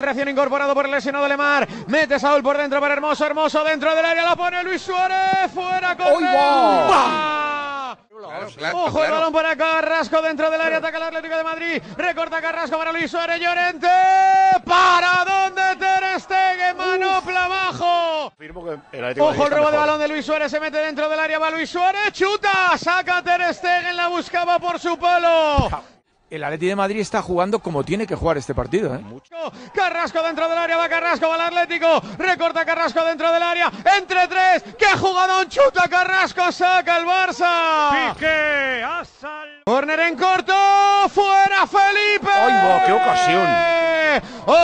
Recién incorporado por el lesionado Lemar. Mete Saúl por dentro para Hermoso. Hermoso dentro del área. La pone Luis Suárez. Fuera con Claro, Ojo el balón para Carrasco dentro del área. Ataca el Atlético de Madrid. Recorta Carrasco para Luis Suárez. Llorente. ¿Para dónde Ter Stegen? Manopla abajo. Ojo el robo de balón de Luis Suárez. Se mete dentro del área. Va Luis Suárez. Chuta. Saca Ter Stegen. La buscaba por su palo el Atlético de Madrid está jugando como tiene que jugar este partido. ¿eh? Carrasco dentro del área, va Carrasco, va el Atlético, recorta Carrasco dentro del área, entre tres, que un chuta Carrasco, saca el Barça. Pique, Corner en corto, fuera Felipe. ¡Ay, qué ocasión!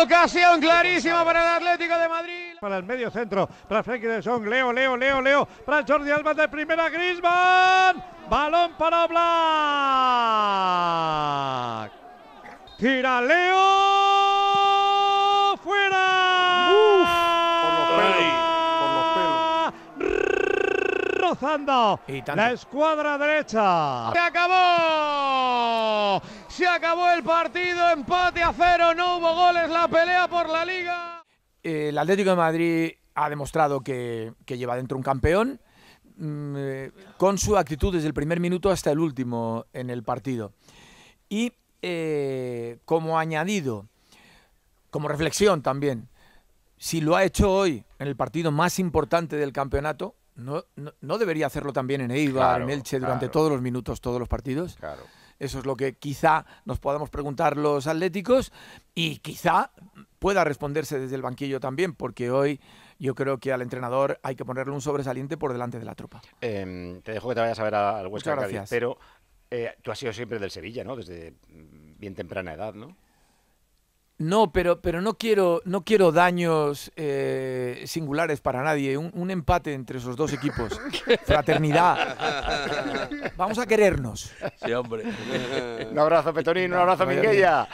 Ocasión clarísima para el Atlético de Madrid. Para el medio centro, para Frankie de Song. Leo, Leo, Leo, Leo, para Jordi Alba de primera, Griezmann. Balón para Black. Tira Leo. Fuera. por Rozando la escuadra derecha. ¡Se acabó! Se acabó el partido. Empate a cero. No hubo goles. La pelea por la liga. El Atlético de Madrid ha demostrado que, que lleva dentro un campeón Mm, eh, con su actitud desde el primer minuto hasta el último en el partido. Y eh, como añadido, como reflexión también, si lo ha hecho hoy en el partido más importante del campeonato, no, debería hacerlo también en Eibar, en Elche, durante todos los minutos, todos los partidos. Claro. Eso es lo que quizá nos podamos preguntar los atléticos y quizá pueda responderse desde el banquillo también, porque hoy yo creo que al entrenador hay que ponerle un sobresaliente por delante de la tropa. Em, te dejo que te vayas a ver al Huesca Cádiz, pero eh, tú has sido siempre del Sevilla, ¿no? Desde mm, bien temprana edad, ¿no? No, pero, pero no, quiero, no quiero daños eh, singulares para nadie. Un, empate entre esos dos equipos. Fraternidad. Vamos a querernos. Sí, hombre. un abrazo, Petorín. Un abrazo, Minguella.